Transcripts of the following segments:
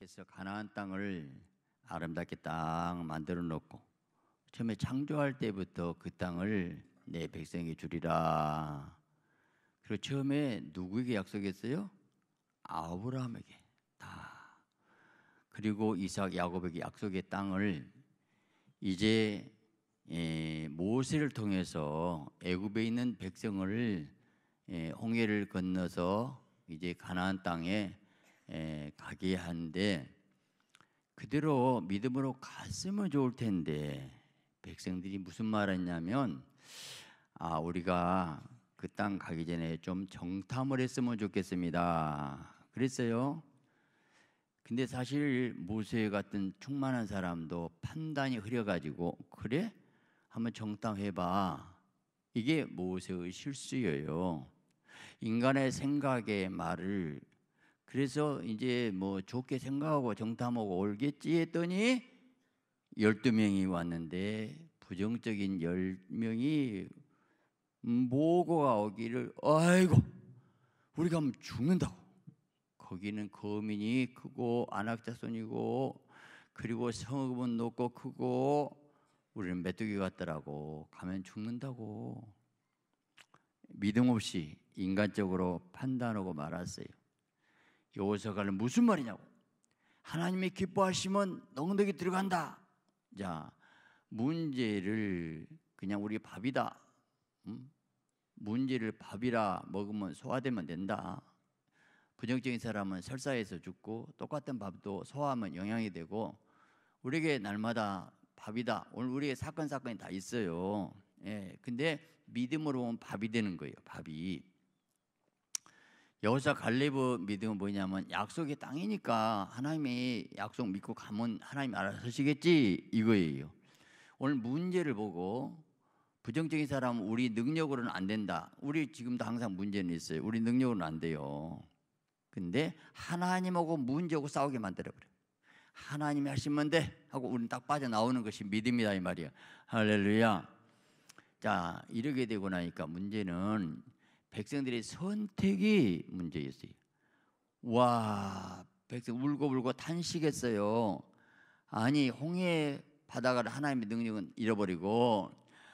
하나님께서 가나안 땅을 아름답게 딱 만들어 놓고 처음에 창조할 때부터 그 땅을 내 백성에게 주리라. 그리고 처음에 누구에게 약속했어요? 아브라함에게 다. 그리고 이삭, 야곱에게 약속의 땅을 이제 예, 모세를 통해서 애굽에 있는 백성을 예, 홍해를 건너서 이제 가나안 땅에 예, 가게 한데 그대로 믿음으로 갔으면 좋을 텐데 백성들이 무슨 말했냐면 아 우리가 그 땅 가기 전에 좀 정탐을 했으면 좋겠습니다. 그랬어요. 근데 사실 모세 같은 충만한 사람도 판단이 흐려가지고 그래 한번 정탐해봐. 이게 모세의 실수예요. 인간의 생각에 말을 그래서 이제 뭐 좋게 생각하고 정탐하고 올겠지 했더니 1 2 명이 왔는데 부정적인 1 0명이 모고가 오기를 아이고 우리가 하면 죽는다고 거기는 거민이 크고 안학자손이고 그리고 성읍은 높고 크고 우리는 메뚜기 같더라고 가면 죽는다고 믿음 없이 인간적으로 판단하고 말았어요 요사가는 무슨 말이냐고. 하나님이 기뻐하시면 넉넉이 들어간다. 자, 문제를 그냥 우리 밥이다. 음? 문제를 밥이라 먹으면 소화되면 된다. 부정적인 사람은 설사해서 죽고 똑같은 밥도 소화하면 영향이 되고 우리에게 날마다 밥이다. 오늘 우리의 사건 사건이 다 있어요. 예. 근데 믿음으로 보면 밥이 되는 거예요. 밥이. 여호사 갈렙의 믿음은 뭐냐면 약속의 땅이니까 하나님이 약속 믿고 가면 하나님 알아서 하시겠지 이거예요. 오늘 문제를 보고 부정적인 사람은 우리 능력으로는 안 된다. 우리 지금도 항상 문제는 있어요. 우리 능력으로는 안 돼요. 근데 하나님하고 문제하고 싸우게 만들어버려. 하나님이 하시면 돼 하고 우리는 딱 빠져나오는 것이 믿음이다 이 말이야. 할렐루야. 자 이렇게 되고 나니까 문제는 백성들의 선택이 문제였어요. 와, 백성 울고 울고 탄식했어요. 아니, 홍해 바다가 하나님의 능력은 잃어버리고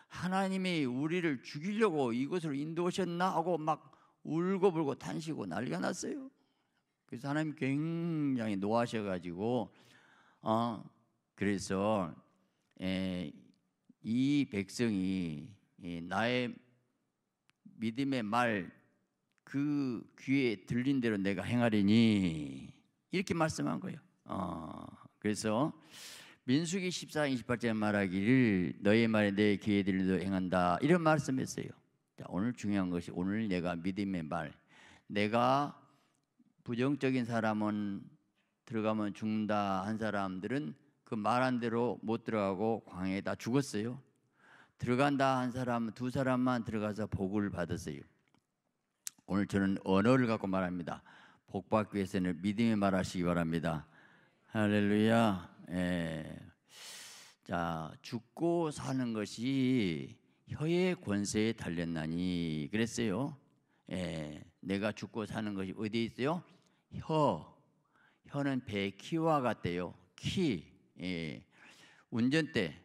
하나님이 우리를 죽이려고 이곳으로 인도하셨나 하고 막 울고 불고 탄식고 난리가 났어요. 그래서 하나님 굉장히 노하셔 가지고 어 그래서 에, 이 백성이 에, 나의 믿음의 말 그 귀에 들린 대로 내가 행하리니 이렇게 말씀한 거예요. 어, 그래서 민수기 14장 2 8절 말하기를 너의 말에 내 귀에 들린 대로 행한다 이런 말씀했어요. 자, 오늘 중요한 것이 오늘 내가 믿음의 말 내가 부정적인 사람은 들어가면 죽는다 한 사람들은 그 말한 대로 못 들어가고 광해다 죽었어요. 들어간다 한 사람, 두 사람만 들어가서 복을 받으어요 오늘 저는 언어를 갖고 말합니다. 복 받기 위해서는 믿음의 말하시기 바랍니다. 할렐루야. 예. 자, 죽고 사는 것이 혀의 권세에 달렸나니 그랬어요. 예. 내가 죽고 사는 것이 어디 있어요? 혀. 혀는 배 키와 같대요. 키. 예. 운전대.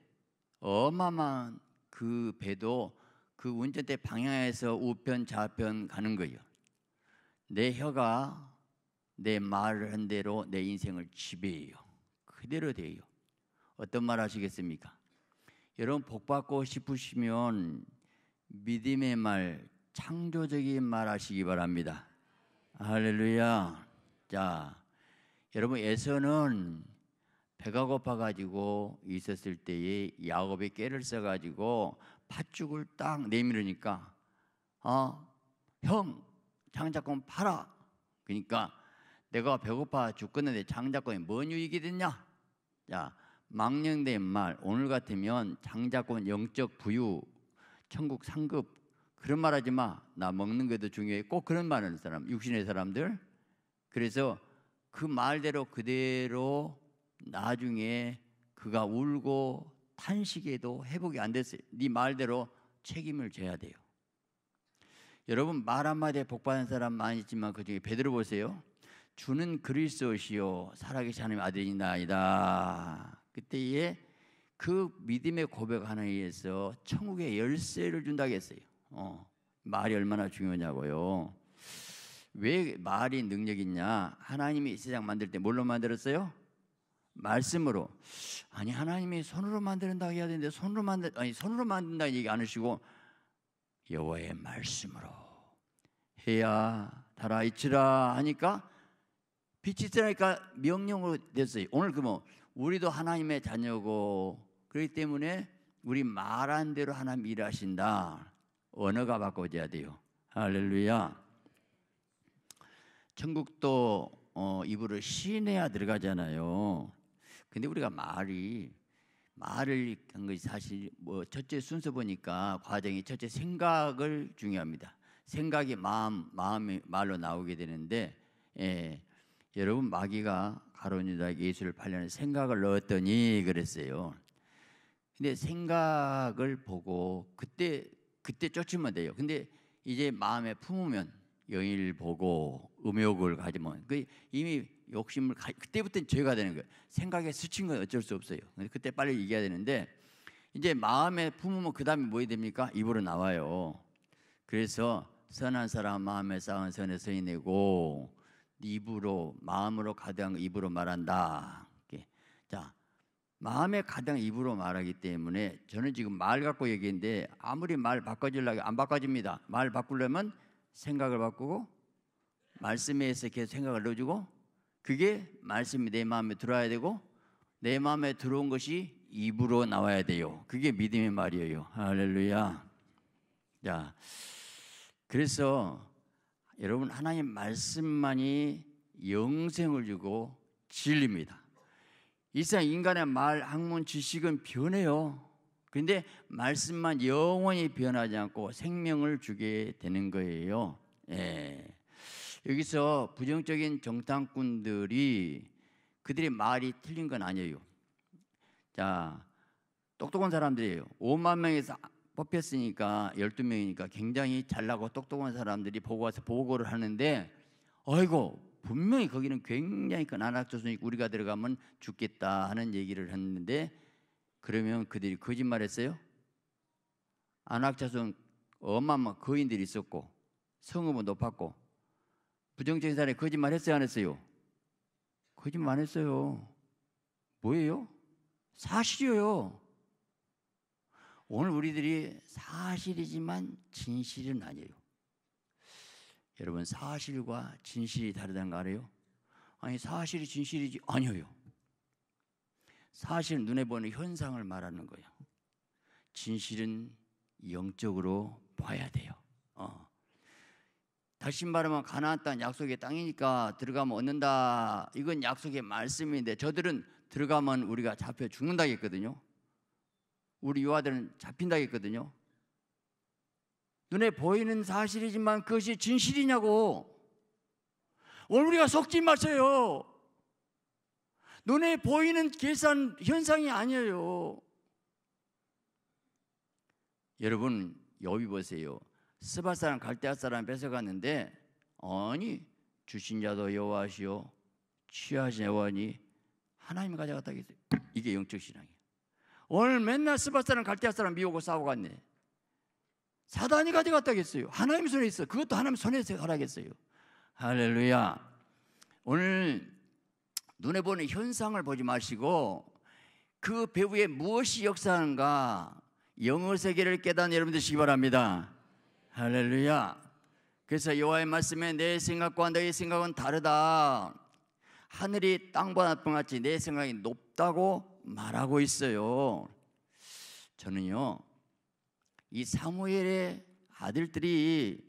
어마만 그 배도 그 운전대 방향에서 우편 좌편 가는 거예요. 내 혀가 내 말을 한 대로 내 인생을 지배해요. 그대로 돼요. 어떤 말 하시겠습니까? 여러분 복 받고 싶으시면 믿음의 말, 창조적인 말 하시기 바랍니다. 할렐루야. 자, 여러분 에서는 배가 고파가지고 있었을 때에 야곱이 깨를 써가지고 팥죽을 딱 내밀으니까 아형 어, 장자권 팔아 그러니까 내가 배고파 죽겠는데 장자권이 뭔 유익이 됐냐 야 망령된 말 오늘 같으면 장자권 영적 부유 천국 상급 그런 말 하지 마. 나 먹는 것도 중요해. 꼭 그런 말 하는 사람, 육신의 사람들. 그래서 그 말대로 그대로 나중에 그가 울고 탄식해도 회복이 안 됐어요. 네 말대로 책임을 져야 돼요. 여러분 말 한마디에 복받은 사람 많이 있지만 그중에 베드로 보세요. 주는 그리스도시요 살아계신 하나님의 아들이나이다. 그때에 그 믿음의 고백 하나 의해서 천국의 열쇠를 준다고 했어요. 어, 말이 얼마나 중요하냐고요. 왜 말이 능력 있냐? 하나님이 세상 만들 때 뭘로 만들었어요? 말씀으로 아니 하나님이 손으로 만든다 고 해야 되는데 손으로 만든 아니 손으로 만든다 얘기 안 하시고 여호와의 말씀으로 해야 달아 있으라 하니까 빛이 뜨니까 명령으로 됐어요. 오늘 그뭐 우리도 하나님의 자녀고 그렇기 때문에 우리 말한 대로 하나님 일하신다. 언어가 바꿔져야 돼요. 할렐루야. 천국도 어, 입으로 시해야 들어가잖아요. 근데 우리가 말이 말을 한 것이 사실 뭐 첫째 순서 보니까 과정이 첫째 생각을 중요합니다. 생각이 마음 마음이 말로 나오게 되는데 예, 여러분 마귀가 가로유다 예수를 팔려는 생각을 넣었더니 그랬어요. 근데 생각을 보고 그때 그때 쫓으면 돼요. 근데 이제 마음에 품으면 영일 보고 음욕을 가지면 그 이미 욕심을 가, 그때부터는 죄가 되는 거예요. 생각에 스친 건 어쩔 수 없어요. 그때 빨리 얘기해야 되는데 이제 마음에 품으면 그 다음에 뭐해 됩니까? 입으로 나와요. 그래서 선한 사람 마음에 쌓은 선에 서인내고 입으로 마음으로 가득한 입으로 말한다. 자 마음에 가득한 입으로 말하기 때문에 저는 지금 말 갖고 얘기인데 아무리 말 바꿔주려고 안 바꿔집니다. 말 바꾸려면 생각을 바꾸고 말씀에 의해서 계속 생각을 넣어주고 그게 말씀이 내 마음에 들어야 되고 내 마음에 들어온 것이 입으로 나와야 돼요. 그게 믿음의 말이에요. 할렐루야. 자, 그래서 여러분 하나님 말씀만이 영생을 주고 진리입니다. 일상 인간의 말, 학문, 지식은 변해요. 근데 말씀만 영원히 변하지 않고 생명을 주게 되는 거예요. 예. 여기서 부정적인 정당꾼들이 그들의 말이 틀린 건 아니에요. 자, 똑똑한 사람들이에요. 5만 명에서 뽑혔으니까 12명이니까 굉장히 잘나고 똑똑한 사람들이 보고 와서 보고를 하는데 아이고 분명히 거기는 굉장히 큰안악조선이 우리가 들어가면 죽겠다 하는 얘기를 했는데 그러면 그들이 거짓말했어요? 안악자손 엄마만 거인들이 있었고 성읍은 높았고 부정적인 사람이 거짓말 했어요, 안 했어요? 거짓말 안 했어요. 뭐예요? 사실이요 오늘 우리들이 사실이지만 진실은 아니에요. 여러분, 사실과 진실이 다르다는 거 알아요? 아니, 사실이 진실이지? 아니에요. 사실 눈에 보는 현상을 말하는 거예요. 진실은 영적으로 봐야 돼요. 어. 다시 말하면 가나안 땅 약속의 땅이니까 들어가면 얻는다. 이건 약속의 말씀인데 저들은 들어가면 우리가 잡혀 죽는다 했거든요. 우리 유아들은 잡힌다 했거든요. 눈에 보이는 사실이지만 그것이 진실이냐고. 오늘 우리가 속지 마세요. 눈에 보이는 계산 현상이 아니에요. 여러분 여기 보세요. 스바 사람 갈대아 사람 뺏어갔는데 아니 주신 자도 여호와시오 취하신 여호와니 하나님 가져갔다 했어요. 이게 영적 신앙이에요. 오늘 맨날 스바 사람 갈대아 사람 미우고 싸우고 갔네. 사단이 가져갔다 겠어요 하나님 손에 있어. 그것도 하나님 손에서 가라겠어요. 할렐루야. 오늘 눈에 보는 현상을 보지 마시고 그 배후에 무엇이 역사하는가 영어 세계를 깨닫는 여러분 되시기 바랍니다. 할렐루야. 그래서 여호와의 말씀에 내 생각과 너의 생각은 다르다. 하늘이 땅보다 같이 내 생각이 높다고 말하고 있어요. 저는요. 이 사무엘의 아들들이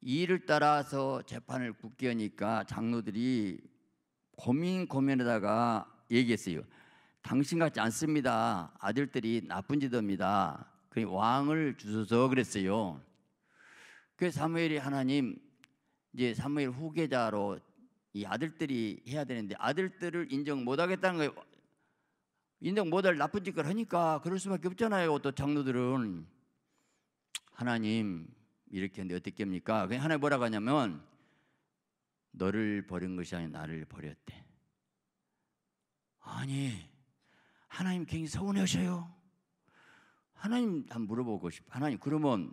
이를 따라서 재판을 굳게 하니까 장로들이 고민 고민하다가 얘기했어요. 당신 같지 않습니다. 아들들이 나쁜 짓입니다. 그 왕을 주소서 그랬어요. 그 사무엘이 하나님 이제 사무엘 후계자로 이 아들들이 해야 되는데 아들들을 인정 못하겠다는 거예요. 인정 못할 나쁜 짓을 하니까 그럴 수밖에 없잖아요. 또 장로들은 하나님 이렇게 했는데 어떻게 합니까? 그냥 하나님 뭐라고 하냐면 너를 버린 것이 아니라 나를 버렸대. 아니 하나님 굉장히 서운해하셔요. 하나님 한번 물어보고 싶어. 하나님 그러면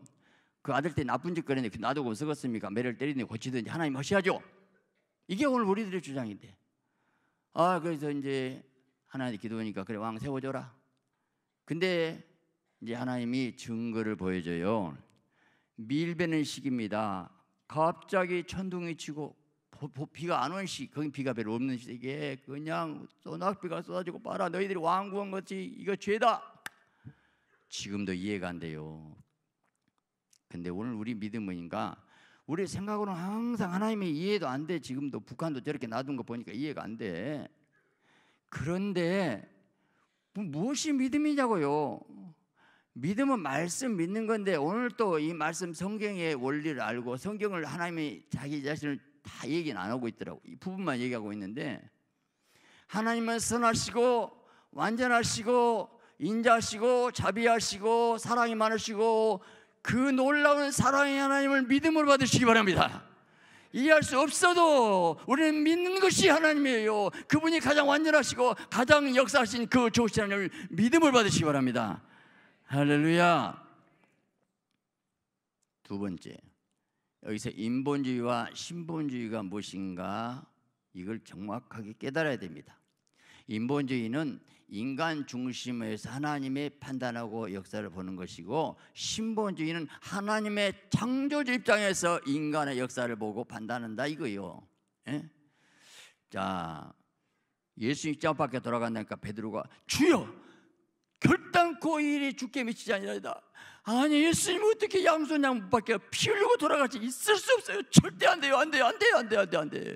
그 아들 때 나쁜 짓 그랬네. 놔두고 썩었습니까? 매를 때리니 고치든지 하나님 하셔야죠. 이게 오늘 우리들의 주장인데. 아, 그래서 이제 하나님 기도하니까 그래 왕 세워줘라. 근데 이제 하나님이 증거를 보여줘요. 밀베는 시기입니다. 갑자기 천둥이 치고 비가 안오 시, 거긴 비가 별로 없는 시기에 그냥 소낙비가 쏟아지고 봐라 너희들이 왕구한 것이 이거 죄다. 지금도 이해가 안 돼요. 근데 오늘 우리 믿음은인가? 우리 생각으로는 항상 하나님의 이해도 안 돼. 지금도 북한도 저렇게 놔둔 거 보니까 이해가 안 돼. 그런데 뭐 무엇이 믿음이냐고요? 믿음은 말씀 믿는 건데 오늘 또 이 말씀 성경의 원리를 알고 성경을 하나님이 자기 자신을 다 얘기는 안고 있더라고. 이 부분만 얘기하고 있는데 하나님은 선하시고 완전하시고 인자하시고 자비하시고 사랑이 많으시고 그 놀라운 사랑의 하나님을 믿음으로 받으시기 바랍니다. 이해할 수 없어도 우리는 믿는 것이 하나님이에요. 그분이 가장 완전하시고 가장 역사하신 그 좋으신 하나님을 믿음을 받으시기 바랍니다. 할렐루야. 두 번째. 여기서 인본주의와 신본주의가 무엇인가 이걸 정확하게 깨달아야 됩니다. 인본주의는 인간 중심에서 하나님의 판단하고 역사를 보는 것이고 신본주의는 하나님의 창조주 입장에서 인간의 역사를 보고 판단한다 이거요. 예? 자, 예수 입장 밖에 돌아간다니까 베드로가 주여 결단코 일이 죽게 미치지 아니라이다. 아니 예수님 어떻게 양손 양밖에 피 흘리고 돌아가지 있을 수 없어요. 절대 안 돼요. 안 돼요. 안 돼요. 안 돼요. 안 돼요. 안 돼요.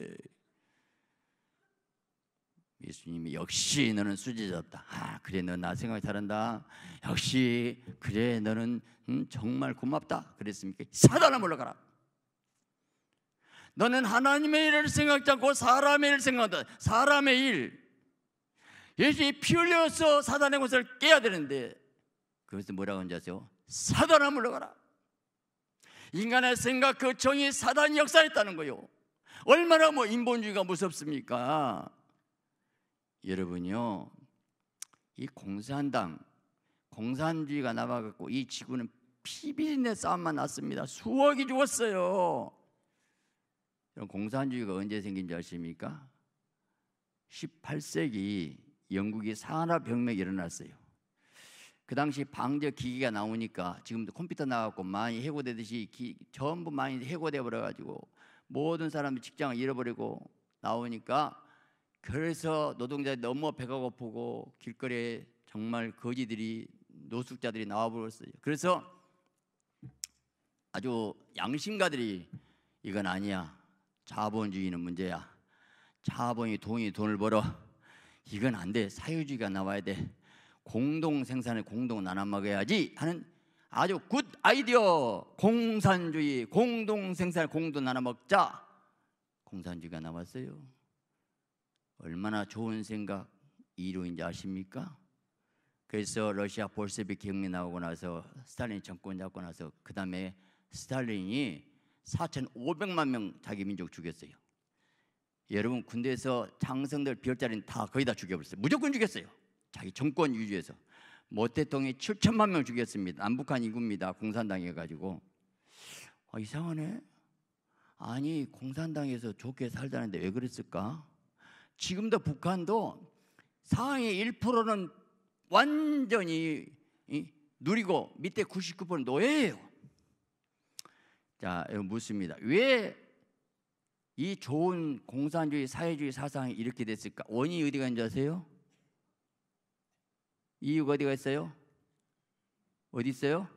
예수님이 역시 너는 수지자다. 아 그래 너 나 생각이 다른다. 역시 그래 너는 음, 정말 고맙다. 그랬습니까? 사단아 물러가라. 너는 하나님의 일을 생각지 않고 사람의 일을 생각한다. 사람의 일. 예수님이 피 흘려서 사단의 권세 깨야 되는데 그것서 뭐라고 하는지 아세요? 사단아 물러가라. 인간의 생각 그 정이 사단이 역사했다는 거요. 얼마나 뭐 인본주의가 무섭습니까? 여러분요, 이 공산당, 공산주의가 나와갖고 이 지구는 피비린내 싸움만 났습니다. 수억이 죽었어요. 이런 공산주의가 언제 생긴지 아십니까? 18세기 영국이 산업혁명이 일어났어요. 그 당시 방적 기기가 나오니까 지금도 컴퓨터 나왔고 많이 해고되듯이 기, 전부 많이 해고돼 버려가지고 모든 사람이 직장을 잃어버리고 나오니까 그래서 노동자 들이 너무 배가 고프고 길거리에 정말 거지들이 노숙자들이 나와 버렸어요. 그래서 아주 양심가들이 이건 아니야. 자본주의는 문제야. 자본이 돈이 돈을 벌어. 이건 안 돼. 사회주의가 나와야 돼. 공동 생산에 공동 나눠 먹어야지 하는 아주 굿 아이디어. 공산주의, 공동 생산, 공동 나눠 먹자. 공산주의가 나왔어요. 얼마나 좋은 생각 이론인지 아십니까? 그래서 러시아 볼세비킹이 나오고 나서 스탈린 정권 잡고 나서 그 다음에 스탈린이 4,500만 명 자기 민족 죽였어요. 여러분 군대에서 장성들 비자리는다 거의 다 죽여버렸어요. 무조건 죽였어요. 자기 정권 유지해서 모 대통령이 7천만 명 죽였습니다. 남북한 인구입니다. 공산당해 가지고 아, 이상하네. 아니 공산당에서 좋게 살자는데 왜 그랬을까? 지금도 북한도 상황의 1%는 완전히 누리고 밑에 99%는 노예예요. 자, 묻습니다. 왜 이 좋은 공산주의 사회주의 사상이 이렇게 됐을까? 원인이 어디가 있는지 아세요? 이유가 어디가 있어요? 어디 있어요?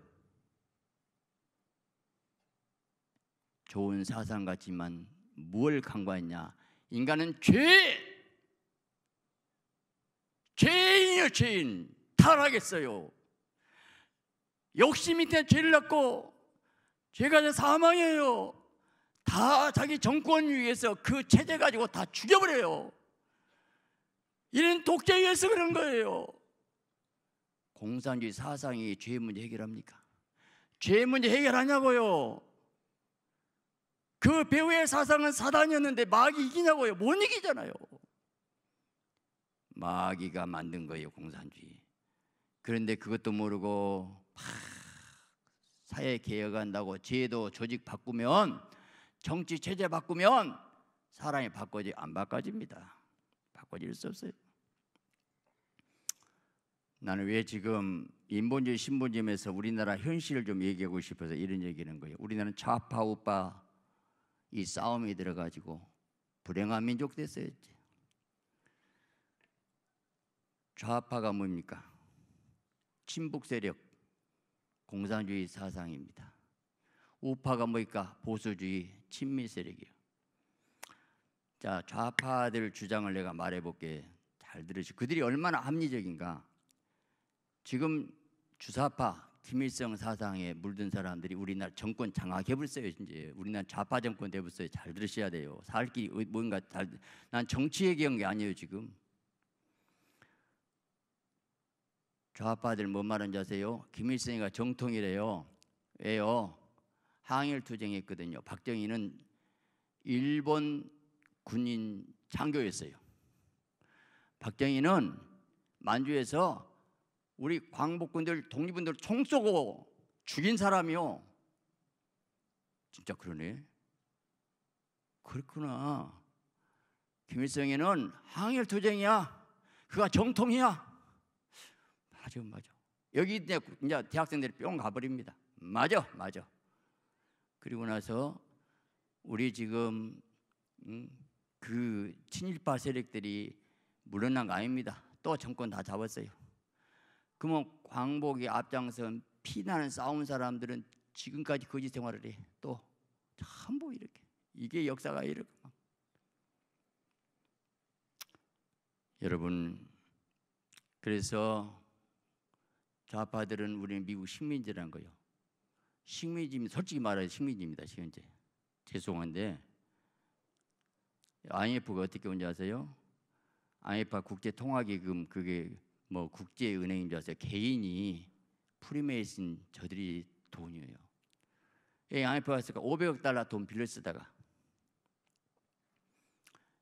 좋은 사상 같지만 무엇 강구했냐? 인간은 죄 죄예요, 죄인. 타락했어요. 욕심 밑에 죄를 낳고 죄가 사망해요. 다 자기 정권 위에서 그 체제 가지고 다 죽여버려요. 이런 독재 위에서 그런 거예요. 공산주의 사상이 죄 문제 해결합니까? 죄 문제 해결하냐고요? 그 배우의 사상은 사단이었는데 막이 이기냐고요? 못 이기잖아요. 마귀가 만든 거예요, 공산주의. 그런데 그것도 모르고 막 사회 개혁한다고 제도 조직 바꾸면 정치 체제 바꾸면 사람이 바꿔지 안 바꿔집니다. 바꿔질 수 없어요. 나는 왜 지금 인본주의 신분주에서 우리나라 현실을 좀 얘기하고 싶어서 이런 얘기는 거예요. 우리나라는 좌파 우파 이 싸움이 들어가지고 불행한 민족 됐어요. 좌파가 뭡니까? 친북 세력, 공산주의 사상입니다. 우파가 뭡니까? 보수주의, 친미 세력이요. 자, 좌파들 주장을 내가 말해볼게. 잘 들으시고 그들이 얼마나 합리적인가. 지금 주사파, 김일성 사상에 물든 사람들이 우리나라 정권 장악해버렸어요. 이제 우리나라 좌파 정권 돼버렸어요. 잘 들으셔야 돼요. 살 길이 뭔가 잘, 난 정치 얘기한 게 아니에요 지금. 저 아빠들 뭔 말인지 아세요? 김일성이가 정통이래요. 왜요? 항일 투쟁했거든요. 박정희는 일본 군인 창교였어요 박정희는 만주에서 우리 광복군들 독립군들 총 쏘고 죽인 사람이요. 진짜 그러네. 그렇구나. 김일성이는 항일 투쟁이야. 그가 정통이야. 맞아, 맞아. 여기 이제 대학생들이 뿅 가버립니다. 맞아, 맞아. 그리고 나서 우리 지금 음, 그 친일파 세력들이 물러난 거 아닙니다. 또 정권 다 잡았어요. 그러면 광복이 앞장선 피나는 싸운 사람들은 지금까지 거짓 생활을 해. 또 전부 이렇게 이게 역사가 이렇게 여러분 그래서 좌파들은 우리 미국 식민지라는 거예요. 식민지 솔직히 말해서 식민지입니다. 현재 죄송한데 IMF가 어떻게 온지 아세요? IMF 국제 통화기금 그게 뭐 국제 은행인 줄 아세요? 개인이 프리메이슨 저들이 돈이에요. IMF가 예, 500억 달러 돈 빌려 쓰다가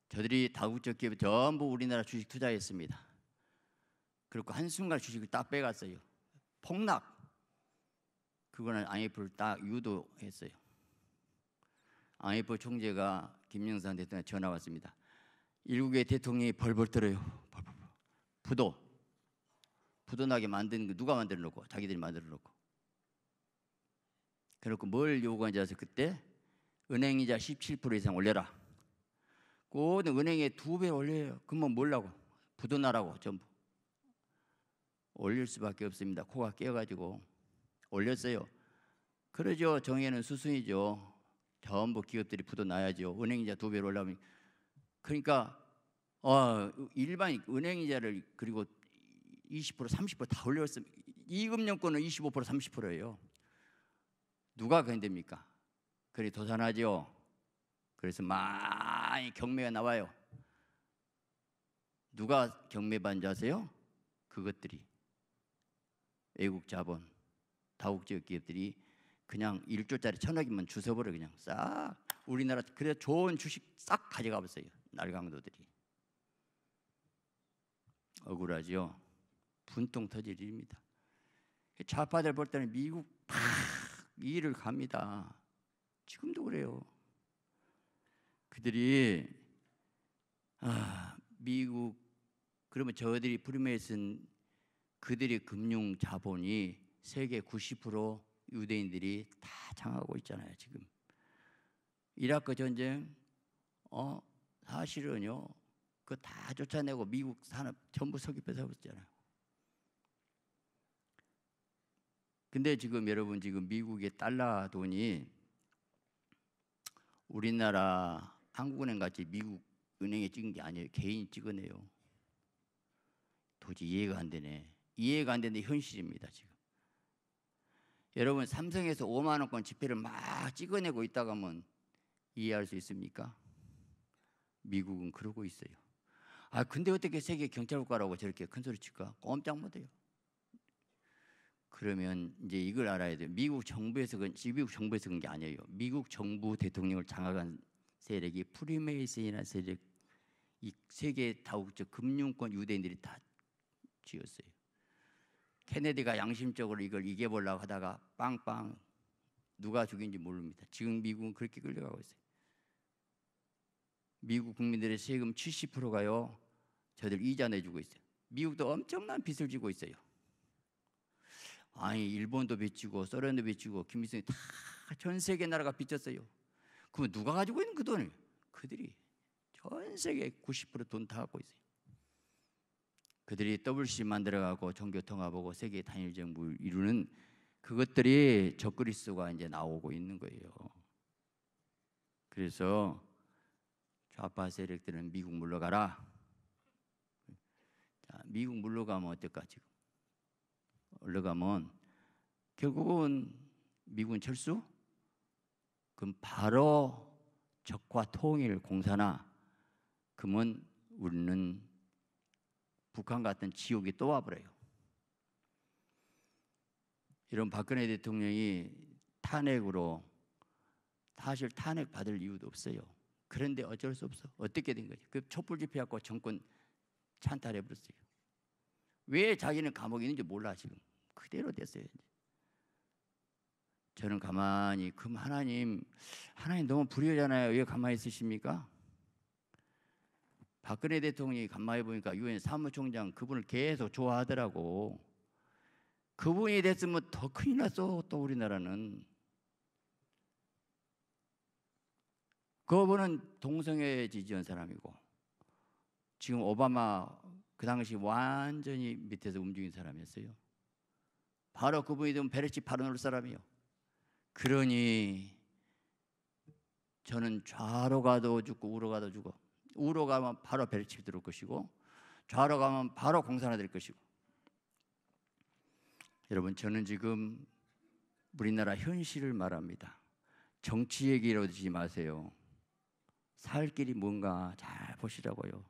저들이 다국적 기업 전부 우리나라 주식 투자했습니다. 그리고 한순간 주식을 딱 빼갔어요. 폭락 그거는 IMF를 딱 유도했어요. IMF 총재가 김영삼 대통령 전화 왔습니다. 일국의 대통령이 벌벌 떨어요. 벌벌. 부도 부도나게 만든 거 누가 만들어 놓고 자기들이 만들어 놓고 그렇고 뭘 요구한지 아세요? 그때 은행이자 17% 이상 올려라. 모든 은행에 두 배 올려요. 그러면 뭘라고? 부도나라고 전부. 올릴 수밖에 없습니다. 코가 깨어가지고 올렸어요. 그러죠. 정해는 수순이죠. 전부 기업들이 부도 나야죠. 은행이자 두 배로 올라오면 그러니까 어, 아, 일반 은행이자를 그리고 20% 30%다 올렸으면 이금융권은 25% 30%예요. 누가 그견됩니까 그리 도산하죠. 그래서 많이 경매가 나와요. 누가 경매 반자세요? 그것들이 외국 자본, 다국적 기업들이 그냥 1조짜리 천억이면 주워버려 그냥 싹 우리나라 그래 좋은 주식 싹 가져가 버렸어요 날강도들이 억울하지요 분통 터질 일입니다 좌파들 볼 때는 미국 팍 일을 갑니다 지금도 그래요 그들이 아 미국 그러면 저들이 프리메이슨 그들의 금융 자본이 세계 90% 유대인들이 다 장하고 있잖아요, 지금. 이라크 전쟁, 어, 사실은요, 그거 다 쫓아내고 미국 산업 전부 석유패서 버렸잖아요. 근데 지금 여러분 지금 미국의 달러 돈이 우리나라 한국은행 같이 미국 은행에 찍은 게 아니에요. 개인이 찍어내요. 도저히 이해가 안 되네. 이해가 안 되는데 현실입니다 지금. 여러분 삼성에서 5만 원권 지폐를 막 찍어내고 있다가면 이해할 수 있습니까? 미국은 그러고 있어요. 아 근데 어떻게 세계 경찰 국가라고 저렇게 큰 소리 칠까? 꼼짝 못해요. 그러면 이제 이걸 알아야 돼요. 미국 정부에서 미국 정부에서 그런 게 아니에요. 미국 정부 대통령을 장악한 세력이 프리메이슨이라는 세력, 이 세계 다국적 금융권 유대인들이 다 지었어요. 케네디가 양심적으로 이걸 이겨보려고 하다가 빵빵 누가 죽인지 모릅니다. 지금 미국은 그렇게 끌려가고 있어요. 미국 국민들의 세금 70%가요. 저들 이자 내주고 있어요. 미국도 엄청난 빚을 지고 있어요. 아니 일본도 빚지고 소련도 빚지고 김일성이 다전 세계 나라가 빚졌어요. 그럼 누가 가지고 있는 그 돈을? 그들이 전 세계 90%돈 다 갖고 있어요. 그들이 WC 만들어가고 종교 통합하고 세계 단일 정부 이루는 그것들이 적그리스가 이제 나오고 있는 거예요. 그래서 좌파 세력들은 미국 물러가라. 자, 미국 물러가면 어떨까 지금? 올라가면 결국은 미군 철수? 그럼 바로 적과 통일 공사나 그러면 우리는 북한 같은 지옥이 또 와버려요. 이런 박근혜 대통령이 탄핵으로 사실 탄핵 받을 이유도 없어요. 그런데 어쩔 수 없어. 어떻게 된 거지? 그 촛불 집회하고 정권 찬탈해 버렸어요. 왜 자기는 감옥에 있는지 몰라 지금. 그대로 됐어요. 이제. 저는 가만히 그럼 하나님 하나님 너무 불의잖아요왜 가만히 있으십니까? 박근혜 대통령이 간만에 보니까 유엔 사무총장 그분을 계속 좋아하더라고. 그분이 됐으면 더 큰일 났어. 또 우리나라는. 그분은 동성애 지지한 사람이고 지금 오바마 그 당시 완전히 밑에서 움직인 사람이었어요. 바로 그분이 되면 베르치파르 놓을 사람이요. 그러니 저는 좌로 가도 죽고 우로 가도 죽어. 우로 가면 바로 벨치이들을 것이고 좌로 가면 바로 공산화 될 것이고 여러분 저는 지금 우리나라 현실을 말합니다. 정치 얘기로 하지 마세요. 살 길이 뭔가 잘 보시라고요.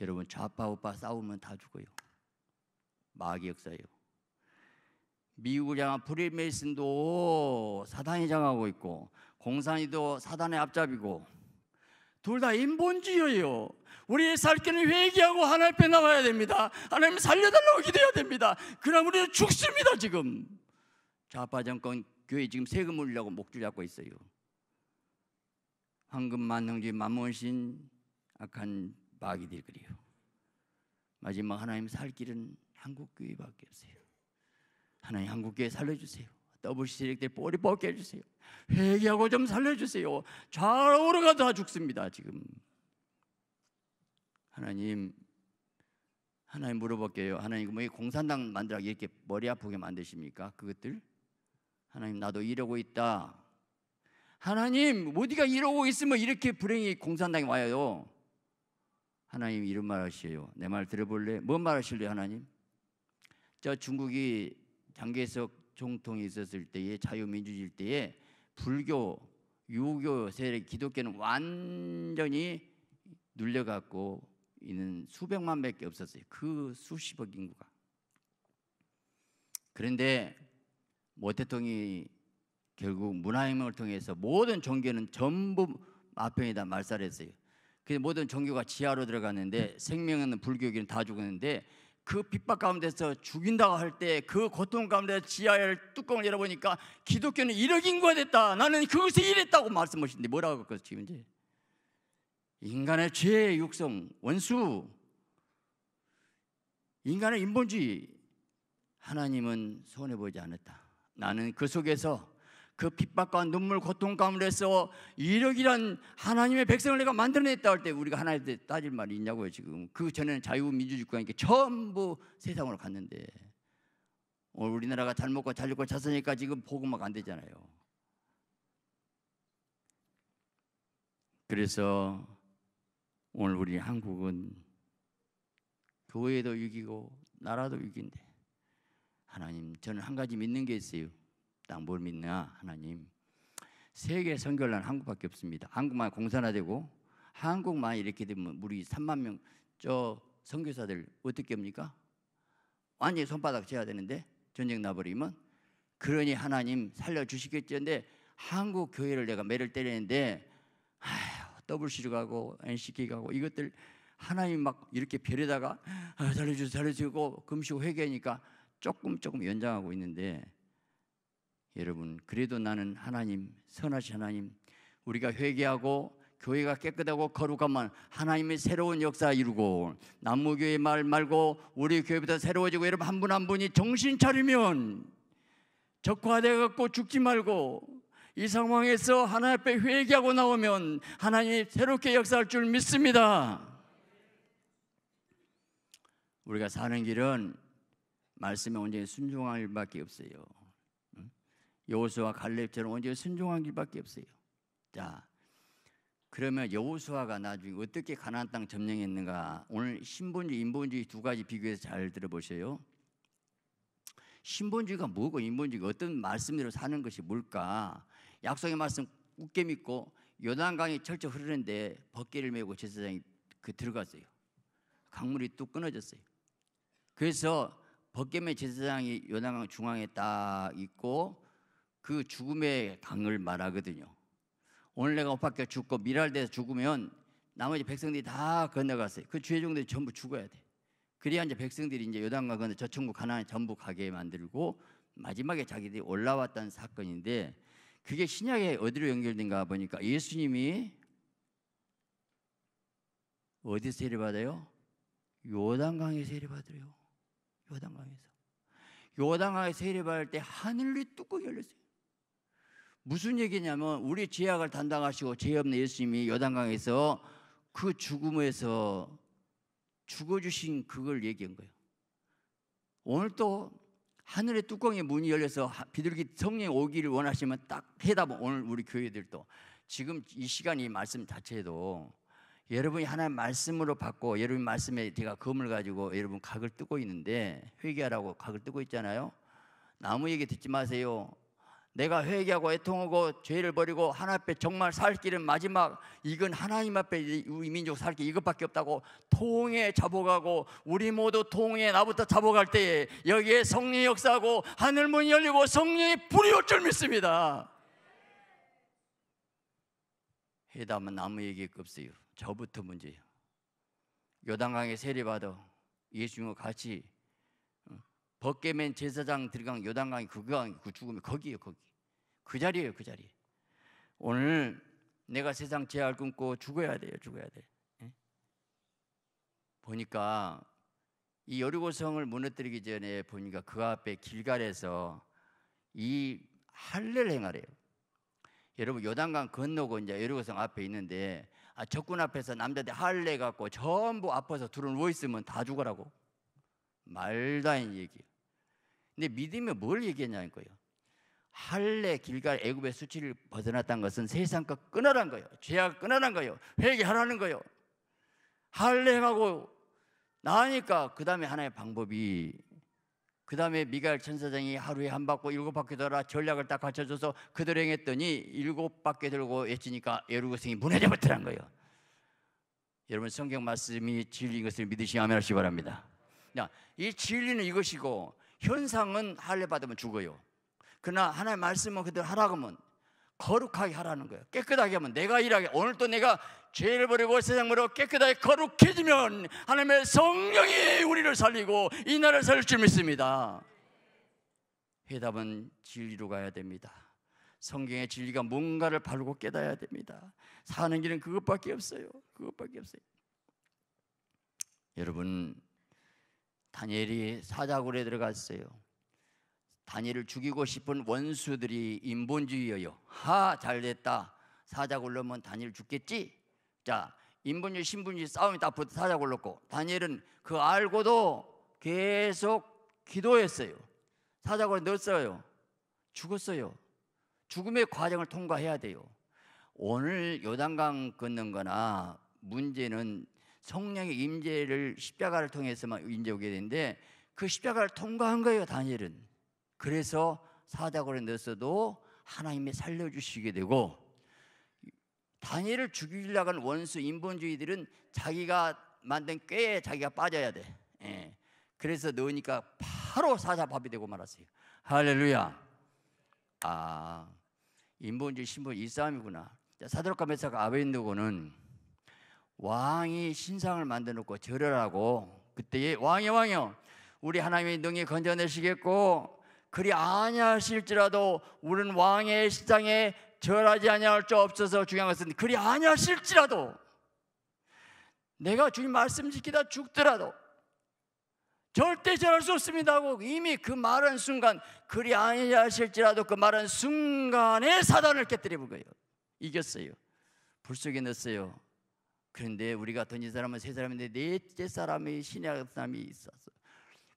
여러분 좌파 우파 싸우면 다 죽어요. 마귀 역사예요. 미국을 향한 프리메이슨도 사단이 장하고 있고 공산이도 사단의 앞잡이고 둘다 인본주의예요. 우리의 살 길은 회개하고 하나님 앞에 나와야 됩니다. 하나님 살려달라고 기도해야 됩니다. 그럼 우리는 죽습니다, 지금. 좌파 정권 교회 지금 세금 올리려고 목줄 잡고 있어요. 황금 만능주의 만몬신 악한 마귀들 그래요. 마지막 하나님 살 길은 한국교회밖에 없어요. 하나님 한국교회 살려주세요. 더블 세력들 뿌리 벗겨주세요. 회개하고 좀 살려주세요. 좌우로 가다 죽습니다. 지금 하나님 하나님 물어볼게요. 하나님 뭐 공산당 만들어 이렇게 머리 아프게 만드십니까? 그것들 하나님 나도 이러고 있다. 하나님 어디가 뭐 이러고 있으면 이렇게 불행이 공산당에 와요. 하나님 이런 말 하시에요. 내 말 들어볼래? 뭔 말 하실래요, 하나님? 저 중국이 장기에 종통이 있었을 때에 자유민주주의 때에 불교, 유교 세력, 기독교는 완전히 눌려갖고 있는 수백만 밖에 없었어요. 그 수십억 인구가. 그런데 모태통이 결국 문화혁명을 통해서 모든 종교는 전부 마평이다 말살했어요. 그 모든 종교가 지하로 들어갔는데 생명은 불교기는 다 죽었는데 그 핍박 가운데서 죽인다고 할 때 그 고통 가운데 지하의 뚜껑을 열어보니까 기독교는 이렇게 인구가 됐다. 나는 그것을 이랬다고 말씀하시는데 뭐라고 할까죠 지금 이제 인간의 죄의 육성, 원수, 인간의 인본주의 하나님은 손해 보지 않았다. 나는 그 속에서 그 핍박과 눈물 고통 가운데서 이력이란 하나님의 백성을 내가 만들어냈다 할 때 우리가 하나님한테 따질 말이 있냐고요 지금 그 전에는 자유민주주의국가니까 전부 세상으로 갔는데 오늘 우리나라가 잘 먹고 잘 입고 잘 사니까 지금 보고막 안 되잖아요 그래서 오늘 우리 한국은 교회도 이기고 나라도 이긴데 하나님 저는 한 가지 믿는 게 있어요 딱뭘 믿냐 하나님 세계 선교란 한국밖에 없습니다 한국만 공산화되고 한국만 이렇게 되면 우리 3만 명 저 선교사들 어떻게 합니까? 완전히 손바닥 쳐야 되는데 전쟁 나버리면 그러니 하나님 살려주시겠지는데 한국 교회를 내가 매를 때리는데 WC로 가고 NCK 가고 이것들 하나님 막 이렇게 별에다가 아, 살려주고 살려주고 금식 회개니까 조금 조금 연장하고 있는데 여러분, 그래도 나는 하나님, 선하신 하나님, 우리가 회개하고 교회가 깨끗하고 거룩하면 하나님의 새로운 역사 이루고 남무교회 말 말고 우리 교회보다 새로워지고 여러분 한 분한 한 분이 정신 차리면 적화돼 갖고 죽지 말고 이 상황에서 하나님 앞에 회개하고 나오면 하나님이 새롭게 역사할 줄 믿습니다. 우리가 사는 길은 말씀에 온전히 순종할 밖에 없어요. 여호수아 갈렙처럼 언제 순종한 길밖에 없어요. 자, 그러면 여호수아가 나중에 어떻게 가나안 땅 점령했는가? 오늘 신본주의, 인본주의 두 가지 비교해서 잘 들어보세요. 신본주의가 뭐고 인본주의가 어떤 말씀대로 사는 것이 뭘까? 약속의 말씀 굳게 믿고 요단강이 철저 흐르는데 벗개를 메고 제사장이 그 들어갔어요. 강물이 뚝 끊어졌어요. 그래서 벗개매 제사장이 요단강 중앙에 딱 있고 그 죽음의 강을 말하거든요. 오늘 내가 엇박 죽고 미랄돼서 죽으면 나머지 백성들이 다 건너갔어요. 그 주의 종들이 전부 죽어야 돼. 그래야 이제 백성들이 이제 요단강 건너 저 천국 가나안 전부 가게 만들고 마지막에 자기들이 올라왔다는 사건인데 그게 신약에 어디로 연결된가 보니까 예수님이 어디 세례 받아요? 요단강에 세례 받으래요. 요단강에서. 요단강에 세례 받을 때 하늘이 뚜껑 열렸어요. 무슨 얘기냐면 우리 죄악을 담당하시고 죄 없는 예수님이 요단강에서 그 죽음에서 죽어주신 그걸 얘기한 거예요. 오늘 또 하늘의 뚜껑의 문이 열려서 비둘기 성령 오기를 원하시면 딱 해답 오늘 우리 교회들도 지금 이 시간이 말씀 자체도 여러분이 하나님 말씀으로 받고 여러분 말씀에 제가 검을 가지고 여러분 각을 뜨고 있는데 회개하라고 각을 뜨고 있잖아요. 나무 얘기 듣지 마세요. 내가 회개하고 애통하고 죄를 버리고 하나 앞에 정말 살 길은 마지막 이건 하나님 앞에 우리 민족 살길 이것밖에 없다고 통에 잡아가고 우리 모두 통에 나부터 잡아갈 때에 여기에 성령 역사하고 하늘 문이 열리고 성령이 불이 올줄 믿습니다 회담은 아무 얘기가 없어요 저부터 문제예요 요단강에 세례받아 예수님과 같이 어, 벗개맨 제사장 들어간 요단강이 그강 그 죽음이 거기에요 거기 그 자리예요, 그 자리. 오늘 내가 세상 제할 끊고 죽어야 돼요, 죽어야 돼. 예? 보니까 이 여리고성을 무너뜨리기 전에 보니까 그 앞에 길가에서이 할례를 행하래요. 여러분 요단강 건너고 이제 여리고성 앞에 있는데 아, 적군 앞에서 남자들 할례 갖고 전부 앞에서 둘은 누워 있으면 다 죽어라고 말다인 얘기. 예요 근데 믿으면 뭘 얘기했냐는 거예요. 할례 길갈 애굽의 수치를 벗어났다는 것은 세상과 끊어난 거예요. 죄악 끊어란 거예요. 회개하라는 거예요. 할례하고 나니까 그 다음에 하나의 방법이 그 다음에 미가 천사장이 하루에 한 바퀴 일곱 바퀴 돌아 전략을 딱 갖춰줘서 그들 행했더니 일곱 바퀴 들고 외치니까 예루고생이 무너져 버리더 거예요. 여러분 성경 말씀이 진리인 것을 믿으시면 아멘 하시기 바랍니다. 이 진리는 이것이고 현상은 할례 받으면 죽어요. 그러나 하나의 말씀은 그대로 하라고 하면 거룩하게 하라는 거예요. 깨끗하게 하면 내가 일하게 오늘도 내가 죄를 버리고 세상으로 깨끗하게 거룩해지면 하나님의 성령이 우리를 살리고 이 나라를 살릴 줄 믿습니다. 해답은 진리로 가야 됩니다. 성경의 진리가 뭔가를 바르고 깨달아야 됩니다. 사는 길은 그것밖에 없어요. 그것밖에 없어요. 여러분 다니엘이 사자굴에 들어갔어요. 다니을 죽이고 싶은 원수들이 인본주의여요. 하, 잘됐다. 사자 굴러면 다니엘 죽겠지? 자, 인본주의, 신분주의 싸움이 딱 붙어 사자 굴렀고 다니엘은 그 알고도 계속 기도했어요. 사자 굴러 넣었어요. 죽었어요. 죽음의 과정을 통과해야 돼요. 오늘 요단강 걷는 거나 문제는 성령의 임재를 십자가를 통해서만 임재 오게 되는데 그 십자가를 통과한 거예요, 다니엘은. 그래서 사자고를 넣었어도 하나님이 살려주시게 되고 다니엘을 죽이려고 하는 원수 인본주의들은 자기가 만든 꾀에 자기가 빠져야 돼. 예. 그래서 넣으니까 바로 사자밥이 되고 말았어요. 할렐루야. 아, 인본주의 신분 이 싸움이구나. 사도록가 메사가 아베인드고는 왕이 신상을 만들어 놓고 절을 하고 그때에 왕이 왕이요 우리 하나님의 능히 건져내시겠고 그리 아니하실지라도 우리는 왕의 시장에 절하지 아니할 줄 없어서 중요한 것은 그리 아니하실지라도 내가 주님 말씀 지키다 죽더라도 절대 절할 수 없습니다 하고 이미 그 말한 순간 그리 아니하실지라도 그 말한 순간에 사단을 깨뜨려는 거예요 이겼어요 불속에 넣었어요 그런데 우리가 던진 사람은 세 사람인데 넷째 사람이 신약 사람이 있었어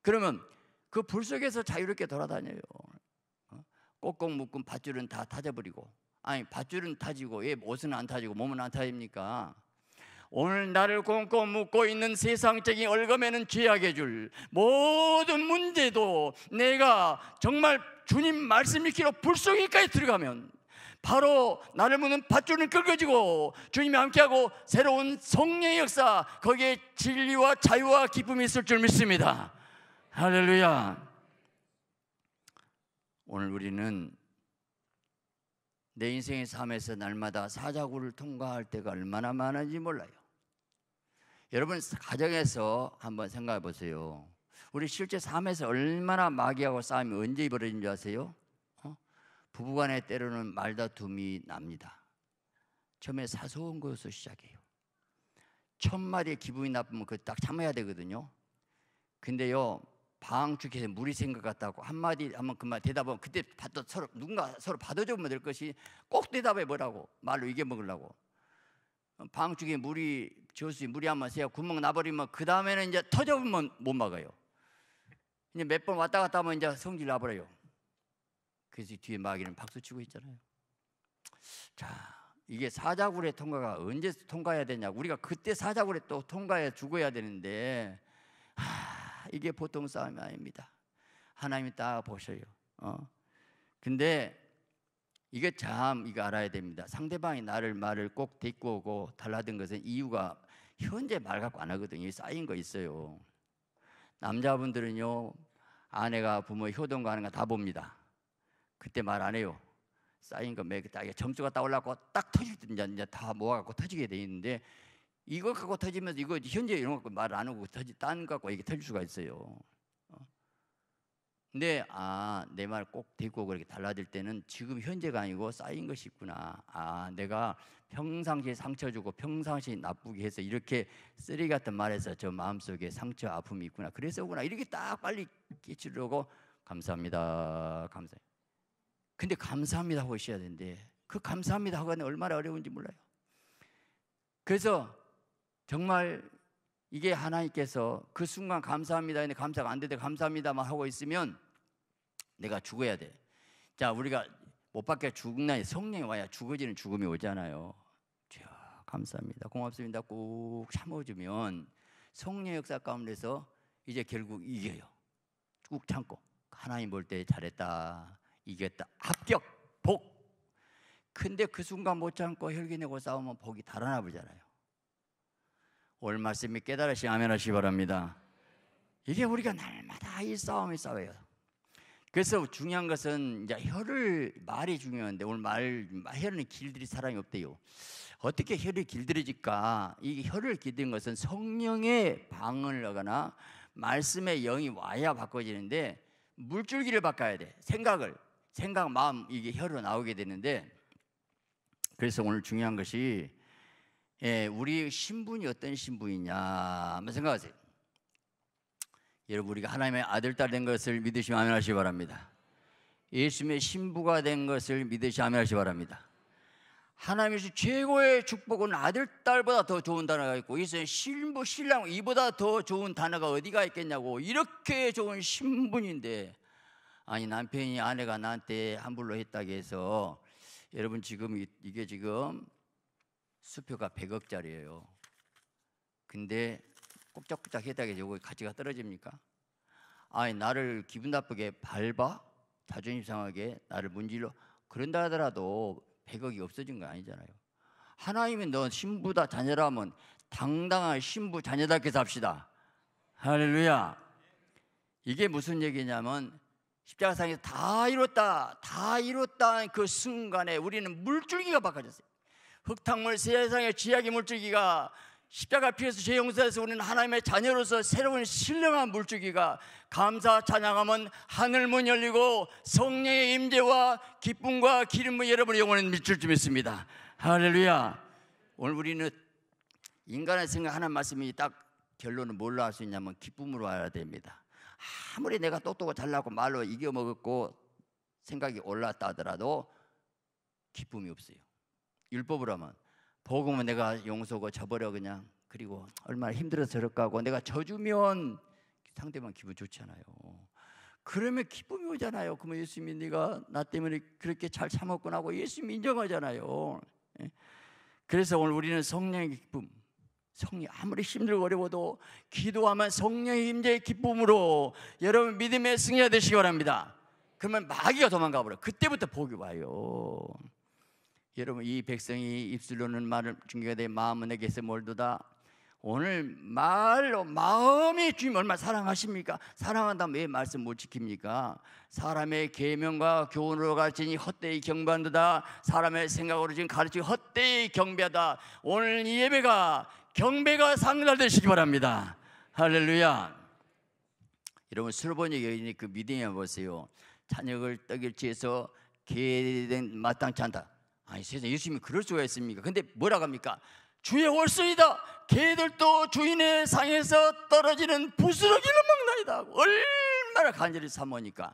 그러면 그불 속에서 자유롭게 돌아다녀요. 어? 꼭꼭 묶은 밧줄은 다 타져버리고 아니 밧줄은 타지고 왜 옷은 안 타지고 몸은 안 타입니까? 오늘 나를 꽁꽁 묶고 있는 세상적인 얼검에는 죄악의 줄 모든 문제도 내가 정말 주님 말씀 읽기로 불속이까지 들어가면 바로 나를 무는 밧줄은 끌어지고 주님이 함께하고 새로운 성령의 역사 거기에 진리와 자유와 기쁨이 있을 줄 믿습니다 할렐루야. 오늘 우리는 내 인생의 삶에서 날마다 사자구를 통과할 때가 얼마나 많은지 몰라요. 여러분 가정에서 한번 생각해 보세요. 우리 실제 삶에서 얼마나 마귀하고 싸움이 언제 벌어진 줄 아세요? 어? 부부간에 때로는 말다툼이 납니다. 처음에 사소한 것으로 시작해요. 첫 말에 기분이 나쁘면 그딱 참아야 되거든요. 근데요 방주에서 물이 생각 같다고 한마디 하면 그만 대답하면 그때 받도 서로 누군가 서로 받아주면 될 것이 꼭 대답해 보라고 말로 이겨 먹으려고 방주에 물이 저수지 물이 한번 세요 구멍 나버리면 그 다음에는 이제 터져보면 못 막아요. 이제 몇번 왔다 갔다 하면 이제 성질 나버려요. 그래서 뒤에 마귀는 박수 치고 있잖아요. 자, 이게 사자굴의 통과가 언제 통과해야 되냐? 우리가 그때 사자굴에 또 통과해 죽어야 되는데 이게 보통 싸움이 아닙니다. 하나님이 딱 보셔요. 어. 근데 이게 참 이거 알아야 됩니다. 상대방이 나를 말을 꼭데고 오고 달라든 것은 이유가 현재 말 갖고 안 하거든요. 쌓인 거 있어요. 남자분들은요 아내가 부모 효동과 하는 거다 봅니다. 그때 말 안 해요. 쌓인 거 매기 딱 점수가 딱 올라가고 딱 터질 때 이제 다 모아갖고 터지게 돼 있는데 이걸 갖고 터지면서 이거 현재 이런 거 말 안 하고 터지 딴 갖고 이게 터질 수가 있어요. 어. 근데 아 내 말 꼭 듣고 그렇게 달라질 때는 지금 현재가 아니고 쌓인 것이 있구나. 아 내가 평상시에 상처 주고 평상시 나쁘게 해서 이렇게 쓰레 같은 말에서 저 마음속에 상처 아픔이 있구나. 그래서구나 이렇게 딱 빨리 깨치려고 감사합니다. 감사. 근데 감사합니다 하고 있어야 되는데 그 감사합니다 하고는 얼마나 어려운지 몰라요. 그래서 정말 이게 하나님께서 그 순간 감사합니다 했데 감사가 안되는 감사합니다만 하고 있으면 내가 죽어야 돼. 자, 우리가 못 받게 죽나 성령이 와야 죽어지는 죽음이 오잖아요. 주 감사합니다. 고맙습니다. 꾹 참아주면 성령 역사 가운데서 이제 결국 이겨요. 꾹 참고 하나님 볼 때 잘했다. 이겼다. 합격. 복. 근데 그 순간 못 참고 혈기내고 싸우면 복이 달아나 버잖아요. 오늘 말씀이 깨달으시 아멘하시 기 바랍니다. 이게 우리가 날마다 이 싸움이 싸워요. 그래서 중요한 것은 이제 혀를 말이 중요한데 오늘 말 혀는 길들이 사람이 없대요. 어떻게 혀를 길들여질까? 이 혀를 길든 것은 성령의 방을 하거나 말씀의 영이 와야 바꿔지는데 물줄기를 바꿔야 돼. 생각을 생각 마음 이게 혀로 나오게 되는데 그래서 오늘 중요한 것이 예, 우리 신분이 어떤 신분이냐 한번 생각하세요. 여러분 우리가 하나님의 아들 딸된 것을 믿으시면 아멘하시기 바랍니다. 예수님의 신부가 된 것을 믿으시면 아멘하시기 바랍니다. 하나님의 최고의 축복은 아들 딸보다 더 좋은 단어가 있고 예이의 신부 신랑 이보다 더 좋은 단어가 어디가 있겠냐고 이렇게 좋은 신분인데 아니 남편이 아내가 나한테 함부로 했다고 해서 여러분 지금 이게 지금 수표가 100억짜리예요. 근데 꼽짝꼽짝 해다게 저거 가치가 떨어집니까? 아니 나를 기분 나쁘게 밟아 자존심 상하게 나를 문질러 그런다 하더라도 100억이 없어진 거 아니잖아요. 하나님이 너 신부다 자녀라면 당당한 신부 자녀답게 삽시다. 할렐루야. 이게 무슨 얘기냐면 십자가상에서 다 이뤘다, 다 이뤘다 그 순간에 우리는 물줄기가 바꿔졌어요. 흙탕물 세상의 지약의 물줄기가 십자가 피해서 죄 용서해서 우리는 하나님의 자녀로서 새로운 신령한 물줄기가 감사 찬양하면 하늘 문 열리고 성령의 임재와 기쁨과 기름이 여러분의 영혼에 미칠 줄 믿습니다 할렐루야 오늘 우리는 인간의 생각하는 말씀이 딱 결론은 뭘로 할 수 있냐면 기쁨으로 알아야 됩니다 아무리 내가 똑똑하고 잘나고 말로 이겨먹었고 생각이 올랐다 하더라도 기쁨이 없어요 율법으로 하면 복음은 내가 용서고 저버려 그냥 그리고 얼마나 힘들어서 저럴까 하고 내가 져주면 상대방 기분 좋잖아요. 그러면 기쁨이 오잖아요. 그러면 예수님이 네가 나 때문에 그렇게 잘 참았구나 하고 예수님 인정하잖아요. 예? 그래서 오늘 우리는 성령의 기쁨, 성령 아무리 힘들고 어려워도 기도하면 성령의 임재의 기쁨으로 여러분 믿음의 승리가 되시기 바랍니다. 그러면 마귀가 도망가 버려. 그때부터 복이 와요. 여러분 이 백성이 입술로는 말을 중교가 되 마음은 내게서 몰도다 오늘 말로 마음이 주님 얼마나 사랑하십니까? 사랑한다면 왜 말씀 못 지킵니까? 사람의 계명과 교훈으로 가르치니 헛되이 경배한다. 사람의 생각으로 지금 가르치니 헛되이 경배하다. 오늘 이 예배가 경배가 상달되시기 바랍니다. 할렐루야. 여러분 수로보니 여인그 믿음이 보세요. 찬역을 떡일지에서 개된 마땅치 않다. 아니 세상 예수님이 그럴 수가 있습니까? 근데 뭐라고 합니까? 주의 월수이다. 개들도 주인의 상에서 떨어지는 부스러기를 먹나이다. 얼마나 간절히 사모니까.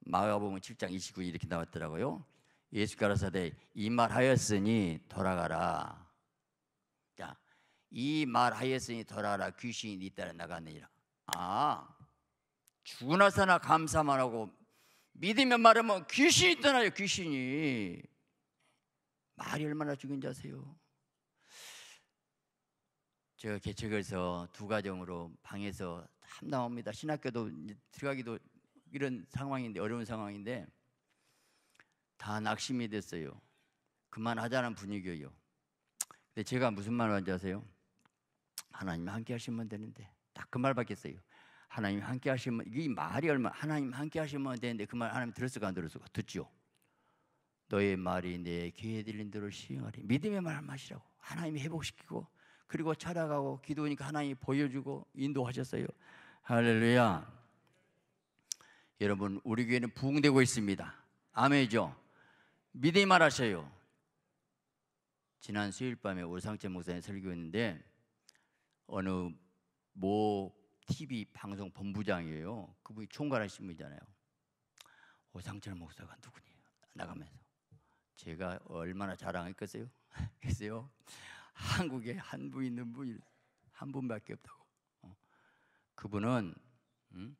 마가복음 7장 29일 이렇게 나왔더라고요. 예수가 라대이 말하였으니 돌아가라. 자, 이 말하였으니 돌아라 귀신이 따라 네 나가느니라. 아, 죽으나 사나 감사만 하고 믿으면 말하면 귀신이 떠나요 귀신이. 말이 얼마나 죽인 자세요. 제가 개척해서 두 가정으로 방에서 참 나옵니다. 신학교도 들어가기도 이런 상황인데 어려운 상황인데 다 낙심이 됐어요. 그만하자는 분위기예요. 근데 제가 무슨 말을 하지 아세요? 하나님 함께 하시면 되는데 딱 그 말밖에 써요. 하나님 함께 하시면 이 말이 얼마 하나님 함께 하시면 되는데 그 말 하나님 들었을까 안 들었을까 듣죠. 너의 말이 내 귀에 들린 대로 시행하리. 믿음의 말 마시라고. 하나님이 회복시키고 그리고 찾아가고 기도니까 하 하나님이 보여주고 인도하셨어요. 할렐루야. 여러분 우리 교회는 부흥되고 있습니다. 아멘이죠. 믿음의 말 하셔요. 지난 수요일 밤에 오상재 목사님 설교했는데 어느 모 TV 방송 본부장이에요. 그분이 총괄하신 분이잖아요. 오상철 목사가 누구냐 나가면서 제가 얼마나 자랑했겠어요? 글쎄요. 한국에 한 분 있는 분, 한 분밖에 없다고. 어. 그분은 음?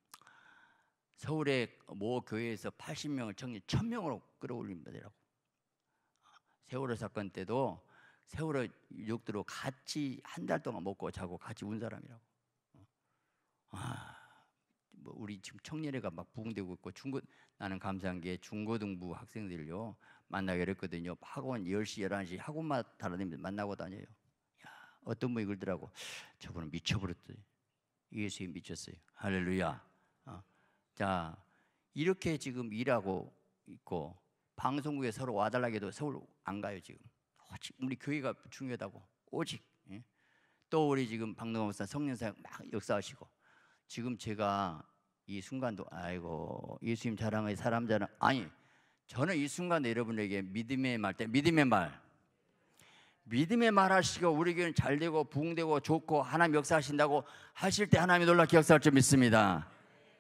서울의 모 교회에서 80명을 정리 1000명으로 끌어올린다라고. 세월호 사건 때도 세월호 유족들로 같이 한 달 동안 먹고 자고 같이 운 사람이라고. 어. 아. 뭐 우리 지금 청년회가 막 부흥되고 있고 중고 나는 감사한 게 중고등부 학생들요 만나기로 했거든요. 학원 10시, 11시 학원만 다니면 만나고 다녀요. 야, 어떤 분이 그러더라고. 저분은 미쳐버렸더니. 예수에 미쳤어요. 할렐루야. 어. 자, 이렇게 지금 일하고 있고, 방송국에 서로 와달라게도 서울 안 가요, 지금. 오직 우리 교회가 중요하다고. 오직. 예? 또 우리 지금 박노목사 성년사역 막 역사하시고, 지금 제가 이 순간도, 아이고, 예수님 자랑의 사람 자랑, 아니, 저는 이 순간 여러분에게 믿음의 말 때, 믿음의 말. 믿음의 말 하시고 우리 교회는 잘 되고 부흥되고 좋고 하나님 역사하신다고 하실 때 하나님이 놀라게 역사할 줄 믿습니다.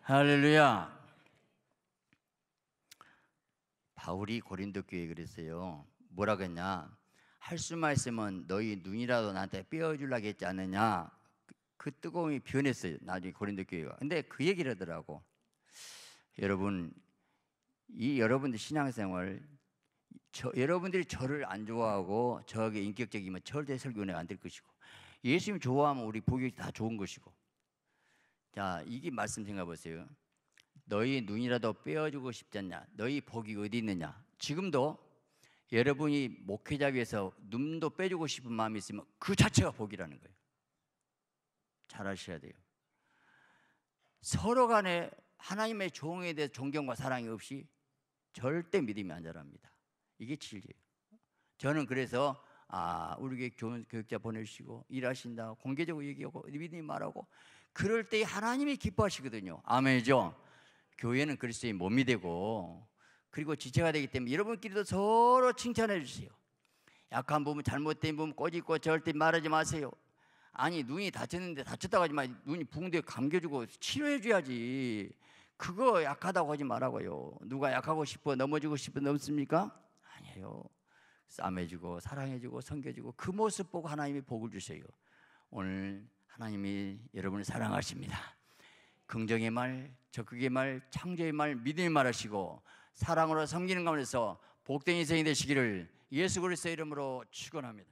할렐루야. 바울이 고린도 교회에 그랬어요. 뭐라 그랬냐? 할 수만 있으면 너희 눈이라도 나한테 빼어주려고 했지 않느냐? 그, 그 뜨거움이 변했어요. 나중에 고린도 교회가. 근데 그 얘기를 하더라고. 여러분 이 여러분들 신앙생활 저, 여러분들이 저를 안 좋아하고 저에게 인격적이면 뭐 절대 설교는 안 될 것이고 예수님 좋아하면 우리 복이 다 좋은 것이고 자 이게 말씀 생각해 보세요 너희 눈이라도 빼어주고 싶지 않냐 너희 복이 어디 있느냐 지금도 여러분이 목회자 위해서 눈도 빼주고 싶은 마음이 있으면 그 자체가 복이라는 거예요 잘 아셔야 돼요 서로 간에 하나님의 종에 대해 존경과 사랑이 없이 절대 믿음이 안 자랍니다. 이게 진리예요. 저는 그래서 아, 우리 교육, 교육자 보내시고 일하신다. 공개적으로 얘기하고 믿음이 말하고 그럴 때 하나님이 기뻐하시거든요. 아멘이죠. 교회는 그리스도의 몸이 되고 그리고 지체가 되기 때문에 여러분끼리도 서로 칭찬해 주세요. 약한 부분, 잘못된 부분 꼬집고 절대 말하지 마세요. 아니 눈이 다쳤는데 다쳤다고 하지 마. 눈이 붕대 감겨주고 치료해 줘야지. 그거 약하다고 하지 말라고요. 누가 약하고 싶어 넘어지고 싶어 넘습니까? 아니에요. 싸매주고 사랑해주고 섬겨주고 그 모습 보고 하나님이 복을 주세요. 오늘 하나님이 여러분을 사랑하십니다. 긍정의 말, 적극의 말, 창조의 말, 믿음의 말 하시고 사랑으로 섬기는 가운데서 복된 인생이 되시기를 예수 그리스도의 이름으로 축원합니다.